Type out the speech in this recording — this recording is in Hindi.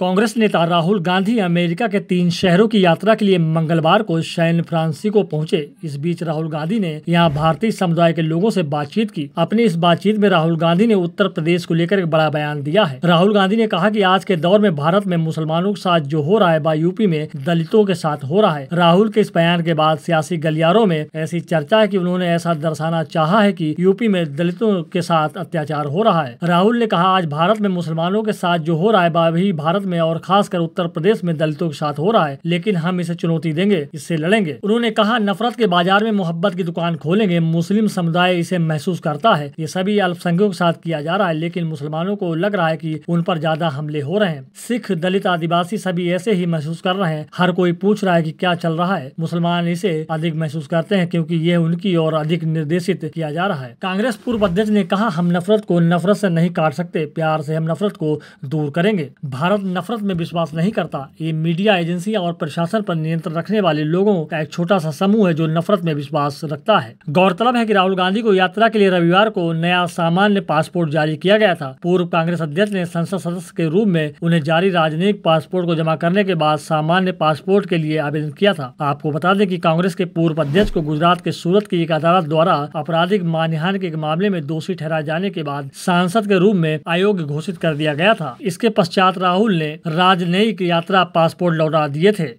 कांग्रेस नेता राहुल गांधी अमेरिका के तीन शहरों की यात्रा के लिए मंगलवार को सैन फ्रांसिस्को पहुंचे इस बीच राहुल गांधी ने यहां भारतीय समुदाय के लोगों से बातचीत की अपनी इस बातचीत में राहुल गांधी ने उत्तर प्रदेश को लेकर एक बड़ा बयान दिया है राहुल गांधी ने कहा कि आज के दौर में भारत में मुसलमानों के साथ जो हो रहा है वह यूपी में दलितों के साथ हो रहा है राहुल के इस बयान के बाद सियासी गलियारों में ऐसी चर्चा है की उन्होंने ऐसा दर्शाना चाह है की यूपी में दलितों के साथ अत्याचार हो रहा है राहुल ने कहा आज भारत में मुसलमानों के साथ जो हो रहा है वह भी भारत में और खासकर उत्तर प्रदेश में दलितों के साथ हो रहा है लेकिन हम इसे चुनौती देंगे इससे लड़ेंगे उन्होंने कहा नफरत के बाजार में मोहब्बत की दुकान खोलेंगे मुस्लिम समुदाय इसे महसूस करता है ये सभी अल्पसंख्यकों के साथ किया जा रहा है लेकिन मुसलमानों को लग रहा है की उन पर ज्यादा हमले हो रहे हैं सिख दलित आदिवासी सभी ऐसे ही महसूस कर रहे हैं हर कोई पूछ रहा है की क्या चल रहा है मुसलमान इसे अधिक महसूस करते हैं क्यूँकी ये उनकी और अधिक निर्देशित किया जा रहा है कांग्रेस पूर्व अध्यक्ष ने कहा हम नफरत को नफरत से नहीं काट सकते प्यार से हम नफरत को दूर करेंगे भारत नफरत में विश्वास नहीं करता ये मीडिया एजेंसी और प्रशासन पर नियंत्रण रखने वाले लोगों का एक छोटा सा समूह है जो नफरत में विश्वास रखता है गौरतलब है की राहुल गांधी को यात्रा के लिए रविवार को नया सामान्य पासपोर्ट जारी किया गया था पूर्व कांग्रेस अध्यक्ष ने संसद सदस्य के रूप में उन्हें जारी राजनीतिक पासपोर्ट को जमा करने के बाद सामान्य पासपोर्ट के लिए आवेदन किया था आपको बता दें की कांग्रेस के पूर्व अध्यक्ष को गुजरात के सूरत की एक अदालत द्वारा आपराधिक मानहान के एक मामले में दोषी ठहराए जाने के बाद सांसद के रूप में आयोग घोषित कर दिया गया था इसके पश्चात राहुल ने राजनयिक यात्रा पासपोर्ट लौटा दिए थे